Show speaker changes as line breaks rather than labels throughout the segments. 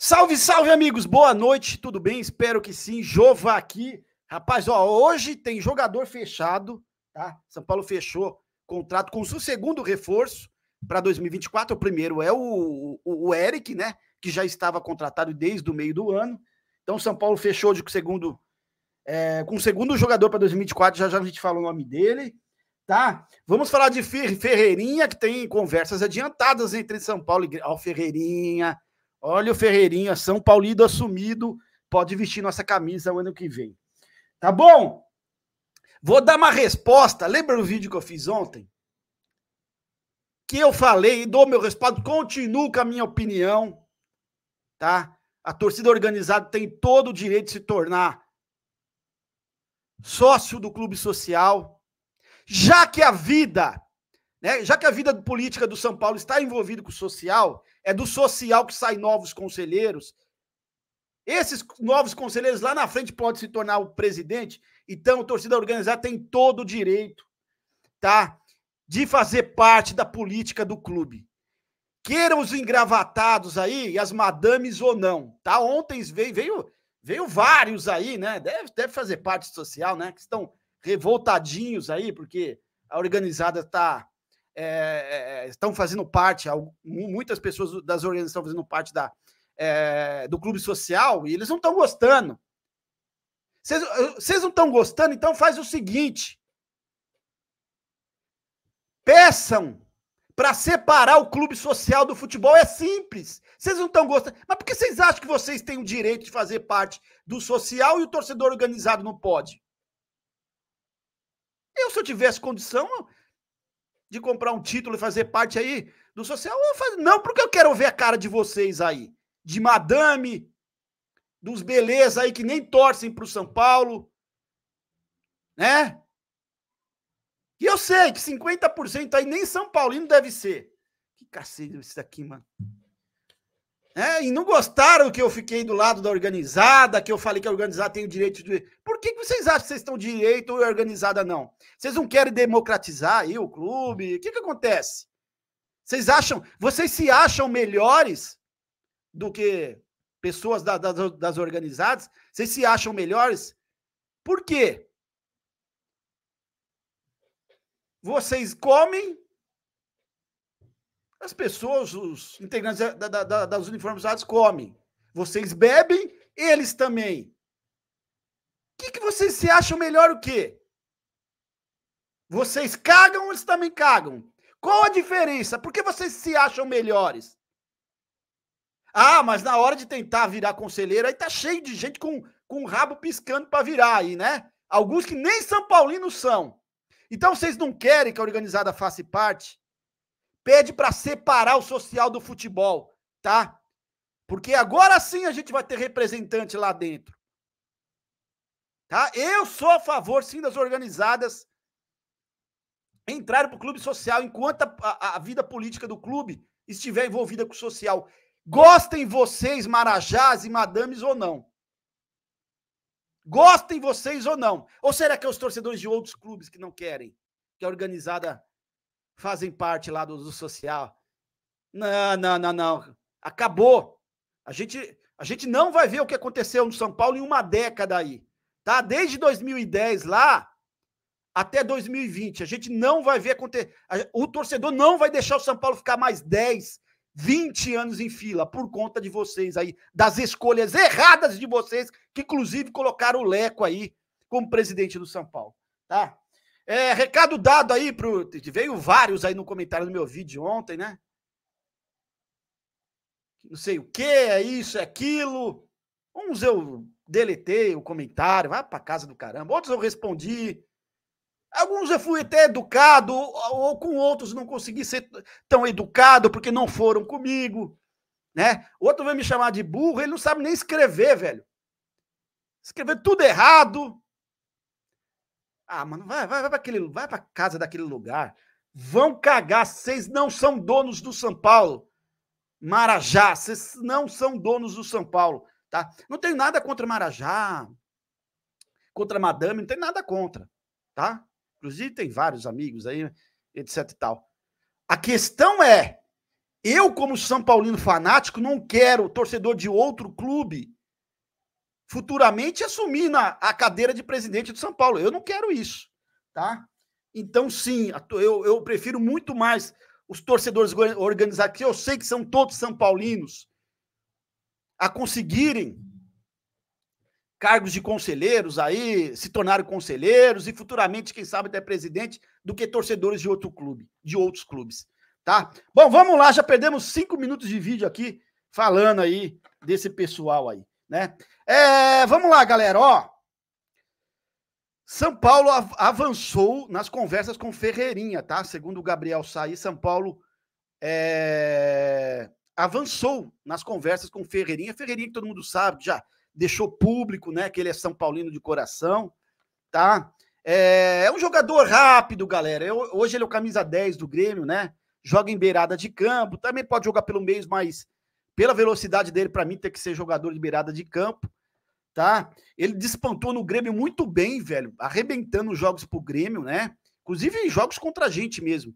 Salve, salve, amigos! Boa noite, tudo bem? Espero que sim. Jova aqui. Rapaz, ó, hoje tem jogador fechado, tá? São Paulo fechou contrato com o seu segundo reforço para 2024. O primeiro é o, o, o Eric, né? Que já estava contratado desde o meio do ano. Então, São Paulo fechou de segundo, é, com o segundo jogador para 2024. Já já a gente fala o nome dele, tá? Vamos falar de Ferreirinha, que tem conversas adiantadas entre São Paulo e. Ó, Ferreirinha. Olha o Ferreirinha, São Paulino assumido, pode vestir nossa camisa o ano que vem. Tá bom? Vou dar uma resposta. Lembra o vídeo que eu fiz ontem? Que eu falei, e dou meu respaldo, continuo com a minha opinião, tá? A torcida organizada tem todo o direito de se tornar sócio do clube social, já que a vida né? Já que a vida política do São Paulo está envolvida com o social, é do social que saem novos conselheiros. Esses novos conselheiros lá na frente podem se tornar o presidente. Então, a torcida organizada tem todo o direito, tá? De fazer parte da política do clube. Queiram os engravatados aí, e as madames ou não, tá? Ontem veio, veio, veio vários aí, né? Deve, deve fazer parte social, né? Que estão revoltadinhos aí, porque a organizada tá é, é, é, estão fazendo parte, muitas pessoas das organizações estão fazendo parte da, é, do clube social e eles não estão gostando. Vocês não estão gostando, então faz o seguinte: peçam para separar o clube social do futebol. É simples. Vocês não estão gostando. Mas por que vocês acham que vocês têm o direito de fazer parte do social e o torcedor organizado não pode? Eu, se eu tivesse condição, de comprar um título e fazer parte aí do social, faço, não porque eu quero ver a cara de vocês aí, de madame, dos beleza aí que nem torcem para o São Paulo, né? E eu sei que 50% aí nem São Paulino deve ser. Que cacete isso daqui, mano né? E não gostaram que eu fiquei do lado da organizada, que eu falei que a organizada tem o direito de. Por que, que vocês acham que vocês estão direito ou organizada não? Vocês não querem democratizar aí o clube? O que, que acontece? Vocês acham, vocês se acham melhores do que pessoas da, da, das organizadas? Vocês se acham melhores? Por quê? Vocês comem as pessoas, os integrantes da, da, da, das uniformizadas comem. Vocês bebem, eles também. O que, que vocês se acham melhor o quê? Vocês cagam, eles também cagam. Qual a diferença? Por que vocês se acham melhores? Ah, mas na hora de tentar virar conselheiro, aí tá cheio de gente com, com o rabo piscando para virar aí, né? Alguns que nem São Paulinos são. Então vocês não querem que a organizada faça parte pede para separar o social do futebol, tá? Porque agora sim a gente vai ter representante lá dentro. Tá? Eu sou a favor, sim, das organizadas entrarem para o clube social enquanto a, a, a, vida política do clube estiver envolvida com o social. Gostem vocês, marajás e madames, ou não. Gostem vocês ou não. Ou será que é os torcedores de outros clubes que não querem que a é organizada fazem parte lá do, do social. Não, não, não, não. Acabou. A gente, a gente não vai ver o que aconteceu no São Paulo em uma década aí. Tá? Desde 2010 lá até 2020. A gente não vai ver acontecer. O torcedor não vai deixar o São Paulo ficar mais 10, 20 anos em fila por conta de vocês aí, das escolhas erradas de vocês, que inclusive colocaram o Leco aí como presidente do São Paulo. Tá? É, recado dado aí pro. Veio vários aí no comentário do meu vídeo ontem, né? Não sei o que, é isso, é aquilo. Uns eu deletei o comentário, vai pra casa do caramba. Outros eu respondi. Alguns eu fui até educado, ou com outros não consegui ser tão educado porque não foram comigo, né? Outro vai me chamar de burro, ele não sabe nem escrever, velho. Escrever tudo errado. Ah, mano, vai, vai, vai para aquele, vai para casa daquele lugar. Vão cagar, vocês não são donos do São Paulo. Marajá, vocês não são donos do São Paulo, tá? Não tem nada contra Marajá, contra Madame, não tem nada contra, tá? Inclusive tem vários amigos aí, etc e tal. A questão é, eu como São Paulino fanático não quero torcedor de outro clube futuramente assumir na, a cadeira de presidente do São Paulo. Eu não quero isso, tá? Então, sim, eu, eu prefiro muito mais os torcedores organizados, que eu sei que são todos são paulinos, a conseguirem cargos de conselheiros aí, se tornarem conselheiros e futuramente, quem sabe, até presidente, do que torcedores de outro clube, de outros clubes, tá? Bom, vamos lá, já perdemos cinco minutos de vídeo aqui falando aí desse pessoal aí né? É, vamos lá, galera, ó. São Paulo av avançou nas conversas com Ferreirinha, tá? Segundo o Gabriel Saí, São Paulo é, avançou nas conversas com Ferreirinha. Ferreirinha, que todo mundo sabe, já deixou público, né? Que ele é São Paulino de coração, tá? É, é um jogador rápido, galera. Eu, hoje ele é o camisa 10 do Grêmio, né? Joga em beirada de campo, também pode jogar pelo meio, mas pela velocidade dele, para mim, tem que ser jogador de beirada de campo, tá? Ele despontou no Grêmio muito bem, velho, arrebentando jogos pro Grêmio, né? Inclusive em jogos contra a gente mesmo.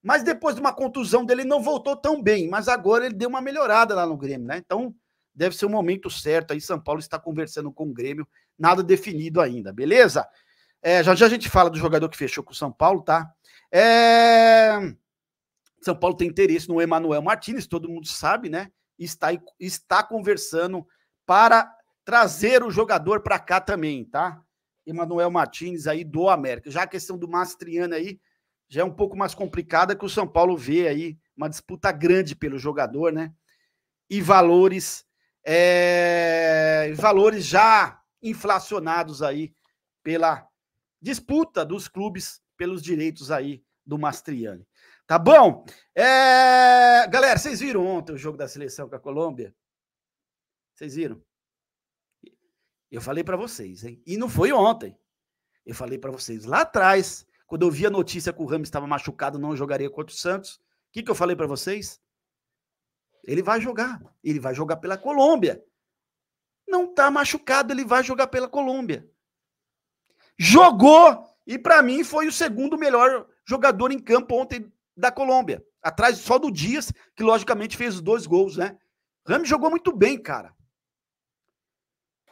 Mas depois de uma contusão dele, não voltou tão bem, mas agora ele deu uma melhorada lá no Grêmio, né? Então, deve ser o momento certo aí. São Paulo está conversando com o Grêmio, nada definido ainda, beleza? É, já já a gente fala do jogador que fechou com o São Paulo, tá? É... São Paulo tem interesse no Emanuel Martinez, todo mundo sabe, né? está, está conversando para trazer o jogador para cá também, tá? Emanuel Martins aí do América. Já a questão do Mastriano aí já é um pouco mais complicada que o São Paulo vê aí uma disputa grande pelo jogador, né? E valores é... valores já inflacionados aí pela disputa dos clubes pelos direitos aí do Mastriani. Tá bom? É... Galera, vocês viram ontem o jogo da seleção com a Colômbia? Vocês viram? Eu falei para vocês, hein? E não foi ontem. Eu falei para vocês lá atrás, quando eu vi a notícia que o Ramos estava machucado, não jogaria contra o Santos. O que, que eu falei para vocês? Ele vai jogar. Ele vai jogar pela Colômbia. Não tá machucado, ele vai jogar pela Colômbia. Jogou! E para mim foi o segundo melhor jogador em campo ontem da Colômbia, atrás só do Dias, que logicamente fez os dois gols, né? Ramos jogou muito bem, cara.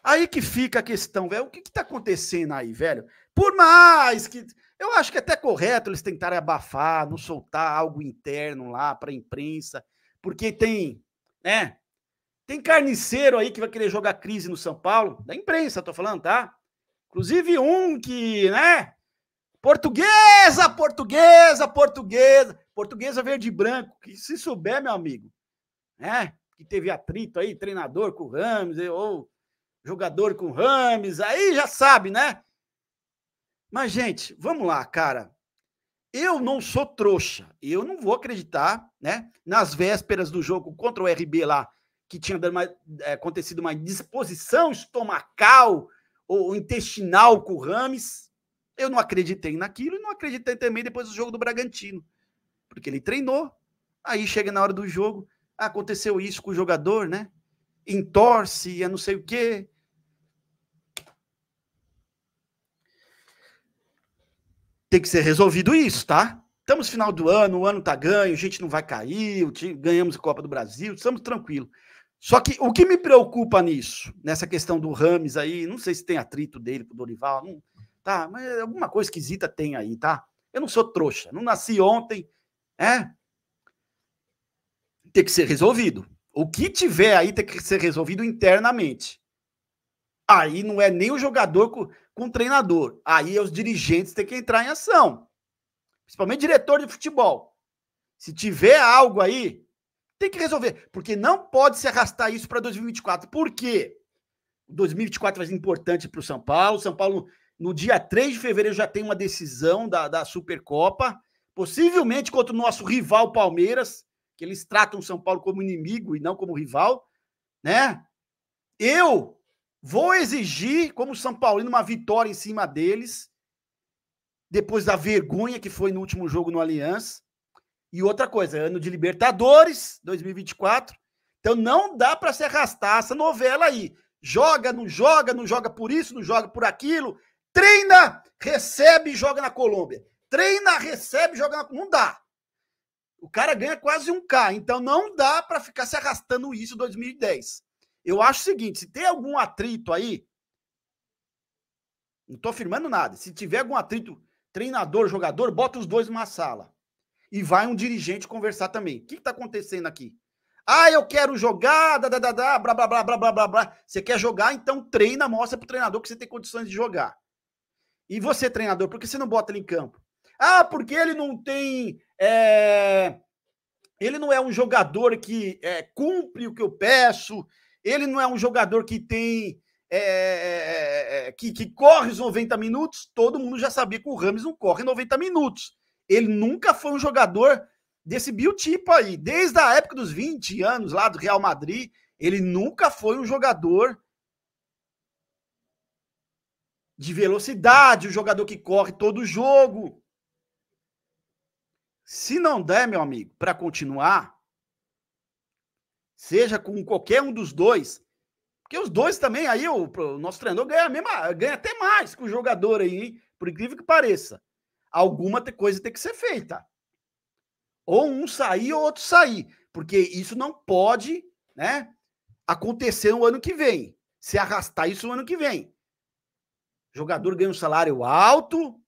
Aí que fica a questão, velho. O que, que tá acontecendo aí, velho? Por mais que. Eu acho que é até correto eles tentarem abafar, não soltar algo interno lá para imprensa, porque tem. né? Tem carniceiro aí que vai querer jogar crise no São Paulo, da imprensa, tô falando, tá? Inclusive um que, né? Portuguesa, portuguesa, portuguesa. Portuguesa verde e branco. Que se souber, meu amigo, né? Que teve atrito aí, treinador com o Rames, ou jogador com o Rames, aí já sabe, né? Mas, gente, vamos lá, cara. Eu não sou trouxa. Eu não vou acreditar, né? Nas vésperas do jogo contra o RB lá, que tinha uma, é, acontecido uma disposição estomacal ou intestinal com o Rames eu não acreditei naquilo e não acreditei também depois do jogo do Bragantino. Porque ele treinou, aí chega na hora do jogo, ah, aconteceu isso com o jogador, né? Entorce, e é não sei o quê. Tem que ser resolvido isso, tá? Estamos final do ano, o ano tá ganho, a gente não vai cair, o time, ganhamos a Copa do Brasil, estamos tranquilos. Só que o que me preocupa nisso, nessa questão do Rames aí, não sei se tem atrito dele com o Dorival, não, tá? Mas alguma coisa esquisita tem aí, tá? Eu não sou trouxa, não nasci ontem, é? Tem que ser resolvido. O que tiver aí tem que ser resolvido internamente. Aí não é nem o jogador com, com o treinador. Aí é os dirigentes têm que entrar em ação. Principalmente diretor de futebol. Se tiver algo aí, tem que resolver. Porque não pode se arrastar isso para 2024. Por quê? 2024 vai ser importante para o São Paulo. São Paulo no dia 3 de fevereiro já tem uma decisão da, da Supercopa, possivelmente contra o nosso rival Palmeiras, que eles tratam o São Paulo como inimigo e não como rival, né? Eu vou exigir, como São Paulino, uma vitória em cima deles, depois da vergonha que foi no último jogo no Aliança. E outra coisa, ano de Libertadores, 2024. Então não dá para se arrastar essa novela aí. Joga, não joga, não joga por isso, não joga por aquilo, Treina, recebe e joga na Colômbia. Treina, recebe e joga na Não dá. O cara ganha quase um K. Então não dá para ficar se arrastando isso 2010. Eu acho o seguinte: se tem algum atrito aí, não estou afirmando nada. Se tiver algum atrito, treinador, jogador, bota os dois numa sala. E vai um dirigente conversar também. O que está acontecendo aqui? Ah, eu quero jogar, da, da, da, blá, blá, blá, blá, blá, blá. Você quer jogar, então treina, mostra pro treinador que você tem condições de jogar. E você, treinador, por que você não bota ele em campo? Ah, porque ele não tem. É... Ele não é um jogador que é, cumpre o que eu peço, ele não é um jogador que tem. É... é, é, é que, que, corre os 90 minutos, todo mundo já sabia que o Rames não corre 90 minutos. Ele nunca foi um jogador desse biotipo aí. Desde a época dos 20 anos lá do Real Madrid, ele nunca foi um jogador de velocidade, o jogador que corre todo jogo. Se não der, meu amigo, para continuar, seja com qualquer um dos dois, porque os dois também, aí o, o nosso treinador ganha, mesmo, ganha até mais que o jogador aí, hein? por incrível que pareça. Alguma coisa tem que ser feita. Ou um sair ou outro sair, porque isso não pode né, acontecer no ano que vem, se arrastar isso no ano que vem jogador ganha um salário alto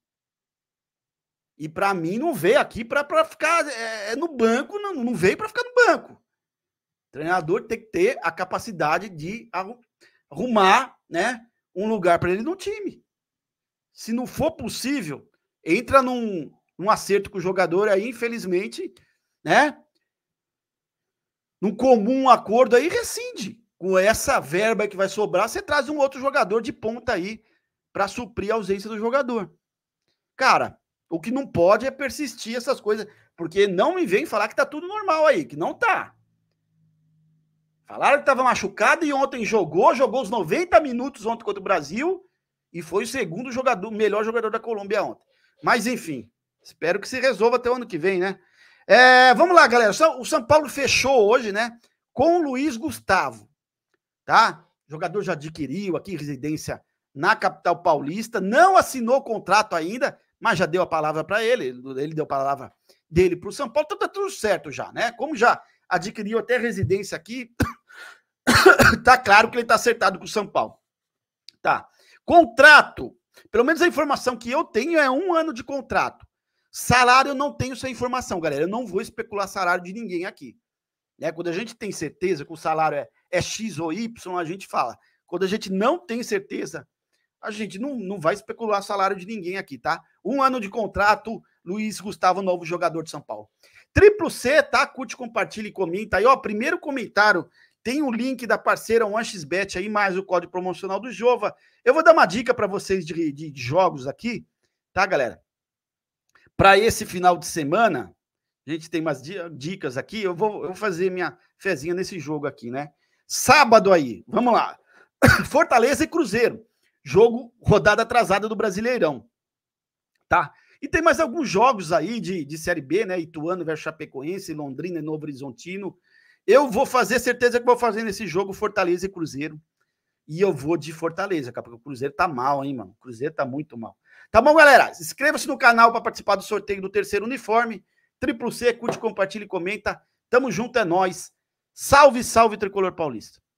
e para mim não veio aqui para ficar é, é, no banco, não, não veio para ficar no banco. treinador tem que ter a capacidade de arrumar né, um lugar para ele no time. Se não for possível, entra num, num acerto com o jogador aí, infelizmente, né? Num comum acordo aí, rescinde. Com essa verba que vai sobrar, você traz um outro jogador de ponta aí para suprir a ausência do jogador. Cara, o que não pode é persistir essas coisas, porque não me vem falar que tá tudo normal aí, que não tá. Falaram que estava machucado e ontem jogou, jogou os 90 minutos ontem contra o Brasil e foi o segundo jogador, melhor jogador da Colômbia ontem. Mas enfim, espero que se resolva até o ano que vem, né? É, vamos lá, galera. O São Paulo fechou hoje, né? Com o Luiz Gustavo, tá? O jogador já adquiriu aqui residência na capital paulista, não assinou contrato ainda, mas já deu a palavra para ele, ele deu a palavra dele para o São Paulo, então está tudo certo já, né? Como já adquiriu até residência aqui, tá claro que ele está acertado com o São Paulo. Tá. Contrato, pelo menos a informação que eu tenho é um ano de contrato. Salário eu não tenho essa informação, galera. Eu não vou especular salário de ninguém aqui. Né? Quando a gente tem certeza que o salário é, é X ou Y, a gente fala. Quando a gente não tem certeza a gente não, não vai especular salário de ninguém aqui, tá? Um ano de contrato, Luiz Gustavo, novo jogador de São Paulo. Triplo C, tá? Curte, compartilha e comenta. Aí, ó, primeiro comentário, tem o link da parceira OneXBet aí, mais o código promocional do Jova. Eu vou dar uma dica para vocês de, de, de jogos aqui, tá, galera? Para esse final de semana, a gente tem umas dicas aqui. Eu vou, eu vou fazer minha fezinha nesse jogo aqui, né? Sábado aí, vamos lá. Fortaleza e Cruzeiro jogo rodada atrasada do Brasileirão, tá? E tem mais alguns jogos aí de, de Série B, né? Ituano versus Chapecoense, Londrina e Novo Horizontino. Eu vou fazer, certeza que vou fazer nesse jogo Fortaleza e Cruzeiro. E eu vou de Fortaleza, porque o Cruzeiro tá mal, hein, mano? O Cruzeiro tá muito mal. Tá bom, galera? Inscreva-se no canal para participar do sorteio do terceiro uniforme. Triplo C, curte, compartilha e comenta. Tamo junto, é nós. Salve, salve, Tricolor Paulista.